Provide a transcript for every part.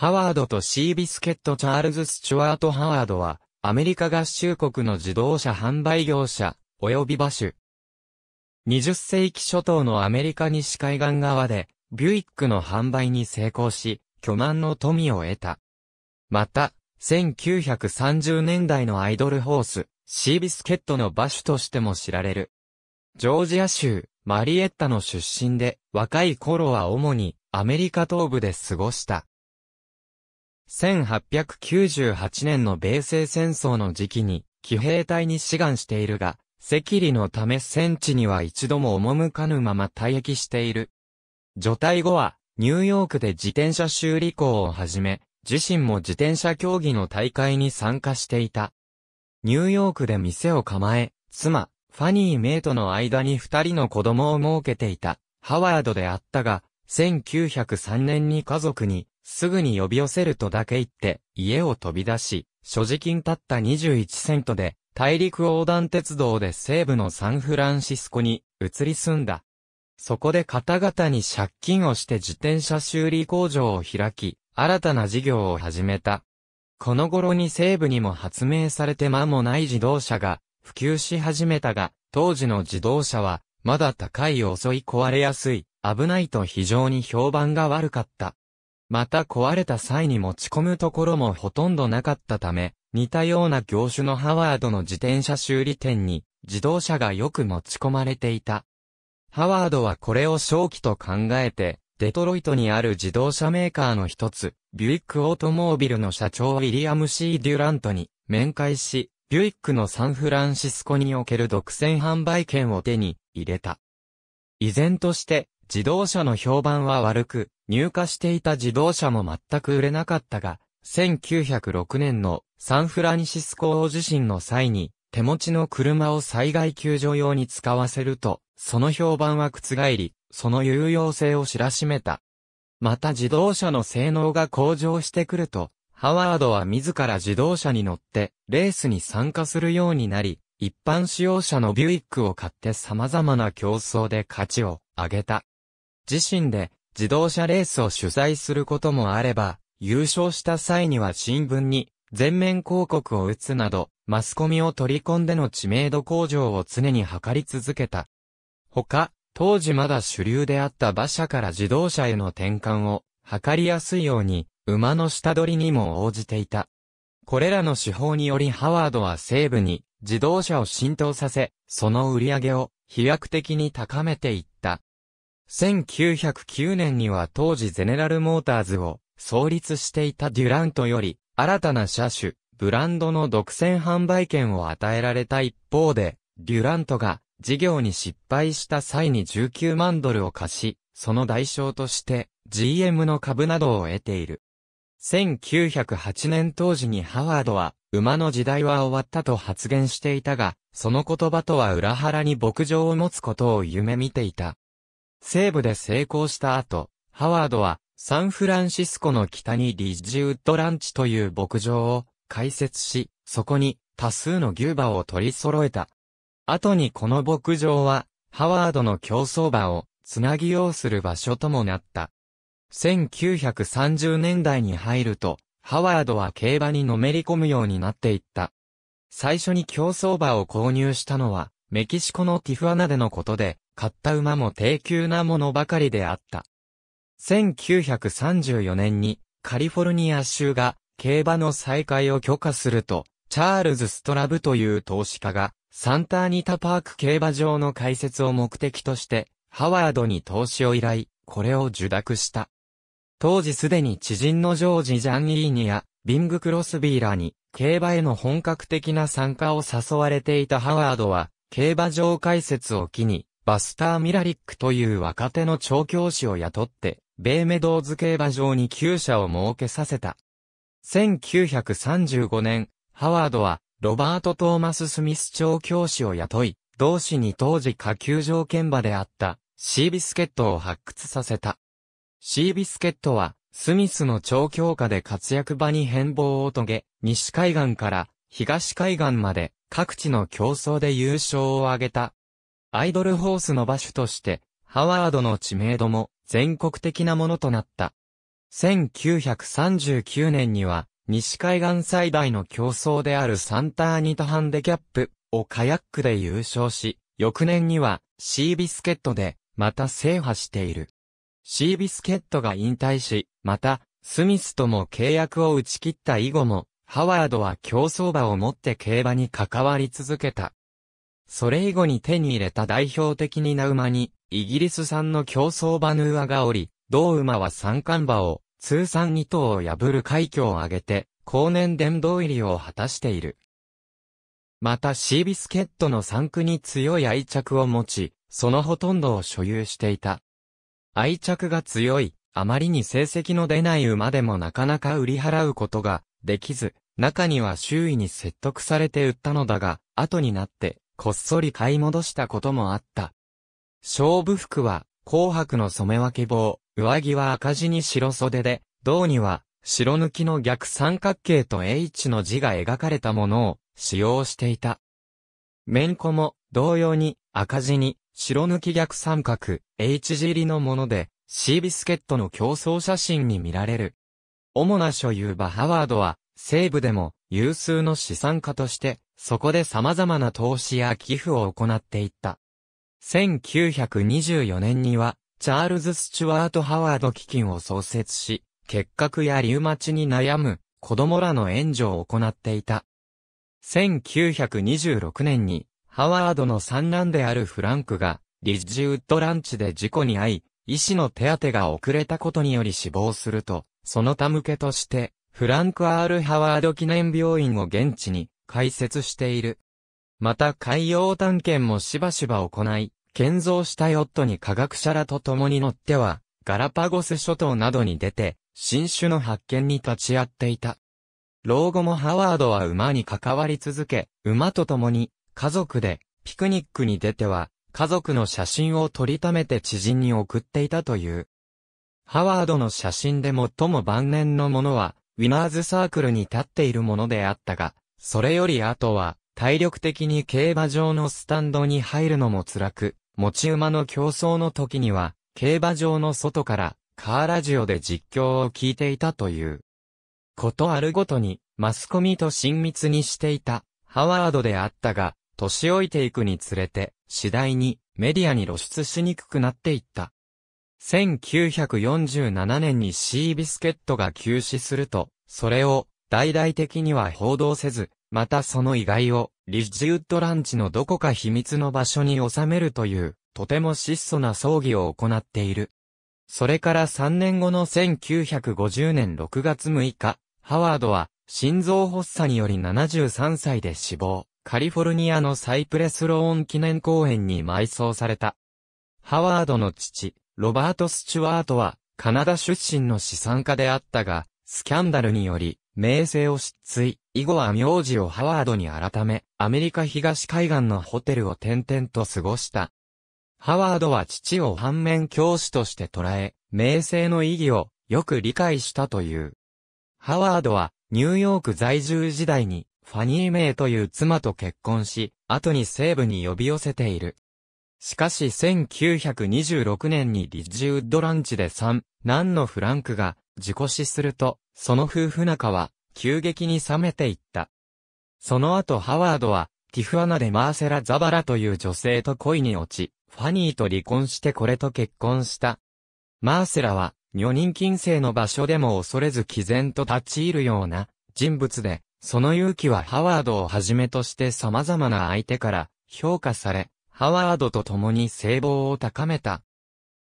ハワードとシービスケット・チャールズ・スチュワート・ハワードは、アメリカ合衆国の自動車販売業者、及び馬所。20世紀初頭のアメリカ西海岸側で、ビュイックの販売に成功し、巨万の富を得た。また、1930年代のアイドルホース、シービスケットの馬所としても知られる。ジョージア州、マリエッタの出身で、若い頃は主にアメリカ東部で過ごした。1898年の米西戦争の時期に、騎兵隊に志願しているが、赤痢のため戦地には一度も赴かぬまま退役している。除隊後は、ニューヨークで自転車修理工をはじめ、自身も自転車競技の大会に参加していた。ニューヨークで店を構え、妻、ファニー・メイとの間に二人の子供を設けていた、ハワードであったが、1903年に家族に、すぐに呼び寄せるとだけ言って、家を飛び出し、所持金たった21セントで、大陸横断鉄道で西部のサンフランシスコに移り住んだ。そこで方々に借金をして自転車修理工場を開き、新たな事業を始めた。この頃に西部にも発明されて間もない自動車が普及し始めたが、当時の自動車はまだ高い遅い壊れやすい、危ないと非常に評判が悪かった。また壊れた際に持ち込むところもほとんどなかったため、似たような業種のハワードの自転車修理店に自動車がよく持ち込まれていた。ハワードはこれを正気と考えて、デトロイトにある自動車メーカーの一つ、ビュイックオートモービルの社長ウィリアム・シー・デュラントに面会し、ビュイックのサンフランシスコにおける独占販売権を手に入れた。依然として、自動車の評判は悪く、入荷していた自動車も全く売れなかったが、1906年のサンフランシスコ大地震の際に、手持ちの車を災害救助用に使わせると、その評判は覆り、その有用性を知らしめた。また自動車の性能が向上してくると、ハワードは自ら自動車に乗って、レースに参加するようになり、一般使用者のビュイックを買って様々な競争で価値を上げた。自身で自動車レースを取材することもあれば、優勝した際には新聞に全面広告を打つなど、マスコミを取り込んでの知名度向上を常に図り続けた。他、当時まだ主流であった馬車から自動車への転換を図りやすいように、馬の下取りにも応じていた。これらの手法によりハワードは西部に自動車を浸透させ、その売り上げを飛躍的に高めていった。1909年には当時ゼネラルモーターズを創立していたデュラントより、新たな車種、ブランドの独占販売権を与えられた一方で、デュラントが事業に失敗した際に19万ドルを貸し、その代償として GM の株などを得ている。1908年当時にハワードは、馬の時代は終わったと発言していたが、その言葉とは裏腹に牧場を持つことを夢見ていた。西部で成功した後、ハワードはサンフランシスコの北にリッジウッドランチという牧場を開設し、そこに多数の牛馬を取り揃えた。後にこの牧場は、ハワードの競争馬をつなぎようする場所ともなった。1930年代に入ると、ハワードは競馬にのめり込むようになっていった。最初に競走馬を購入したのは、メキシコのティフアナでのことで、買った馬も低級なものばかりであった。1934年にカリフォルニア州が競馬の再開を許可すると、チャールズ・ストラブという投資家が、サンターニタパーク競馬場の開設を目的として、ハワードに投資を依頼、これを受諾した。当時すでに知人のジョージ・ジャン・イーニや、ビング・クロスビーラに、競馬への本格的な参加を誘われていたハワードは、競馬場開設を機に、バスター・ミラリックという若手の調教師を雇って、ベーメドーズ競馬場に厩舎を設けさせた。1935年、ハワードは、ロバート・トーマス・スミス調教師を雇い、同市に当時下級条件馬であった、シービスケットを発掘させた。シービスケットは、スミスの調教下で活躍場に変貌を遂げ、西海岸から東海岸まで各地の競争で優勝を挙げた。アイドルホースの馬主として、ハワードの知名度も全国的なものとなった。1939年には、西海岸最大の競争であるサンターニトハンデキャップをカヤックで優勝し、翌年にはシービスケットでまた制覇している。シービスケットが引退し、またスミスとも契約を打ち切った以後もハワードは競走馬を持って競馬に関わり続けた。それ以後に手に入れた代表的にな馬に、イギリス産の競走馬ヌーアがおり、同馬は三冠馬を、通算2頭を破る快挙を挙げて、後年殿堂入りを果たしている。またシービスケットの産区に強い愛着を持ち、そのほとんどを所有していた。愛着が強い、あまりに成績の出ない馬でもなかなか売り払うことができず、中には周囲に説得されて売ったのだが、後になって、こっそり買い戻したこともあった。勝負服は、紅白の染め分け棒、上着は赤地に白袖で、胴には、白抜きの逆三角形と H の字が描かれたものを使用していた。ン子も同様に赤字に白抜き逆三角 H 字入りのものでシービスケットの競争写真に見られる。主な所有バハワードは、西部でも有数の資産家として、そこで様々な投資や寄付を行っていった。1924年には、チャールズ・スチュワート・ハワード基金を創設し、結核やリウマチに悩む子供らの援助を行っていた。1926年に、ハワードの三男であるフランクが、リッジウッドランチで事故に遭い、医師の手当が遅れたことにより死亡すると、その他向けとして、フランク・アール・ハワード記念病院を現地に開設している。また海洋探検もしばしば行い、建造したヨットに科学者らと共に乗っては、ガラパゴス諸島などに出て、新種の発見に立ち会っていた。老後もハワードは馬に関わり続け、馬と共に、家族で、ピクニックに出ては、家族の写真を撮りためて知人に送っていたという。ハワードの写真で最も晩年のものは、ウィナーズサークルに立っているものであったが、それより後は、体力的に競馬場のスタンドに入るのも辛く、持ち馬の競争の時には、競馬場の外から、カーラジオで実況を聞いていたという。ことあるごとに、マスコミと親密にしていた、ハワードであったが、年老いていくにつれて、次第にメディアに露出しにくくなっていった。1947年にシービスケットが休止すると、それを大々的には報道せず、またその意外をリッジウッドランチのどこか秘密の場所に収めるという、とても質素な葬儀を行っている。それから3年後の1950年6月6日、ハワードは心臓発作により73歳で死亡、カリフォルニアのサイプレスローン記念公園に埋葬された。ハワードの父、ロバート・スチュワートは、カナダ出身の資産家であったが、スキャンダルにより、名声を失墜、以後は名字をハワードに改め、アメリカ東海岸のホテルを転々と過ごした。ハワードは父を反面教師として捉え、名声の意義をよく理解したという。ハワードは、ニューヨーク在住時代に、ファニー・メイという妻と結婚し、後に西部に呼び寄せている。しかし1926年にリッジウッドランチで3男のフランクが事故死すると、その夫婦仲は急激に冷めていった。その後ハワードはティフアナでマーセラ・ザバラという女性と恋に落ち、ファニーと離婚してこれと結婚した。マーセラは、女人禁制の場所でも恐れず毅然と立ち入るような人物で、その勇気はハワードをはじめとして様々な相手から評価され、ハワードと共に聖望を高めた。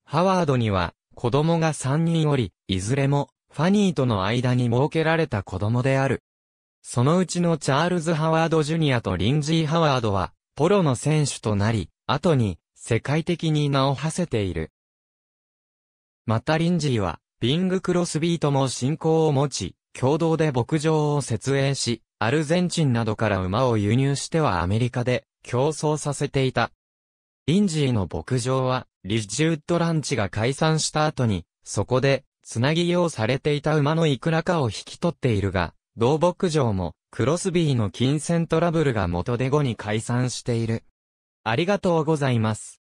ハワードには、子供が3人おり、いずれも、ファニーとの間に設けられた子供である。そのうちのチャールズ・ハワード・ジュニアとリンジー・ハワードは、ポロの選手となり、後に、世界的に名を馳せている。またリンジーは、ビング・クロスビーとも信仰を持ち、共同で牧場を設営し、アルゼンチンなどから馬を輸入してはアメリカで、競争させていた。インジーの牧場は、リッジウッドランチが解散した後に、そこで、つなぎ用されていた馬のいくらかを引き取っているが、同牧場も、クロスビーの金銭トラブルが元で後に解散している。ありがとうございます。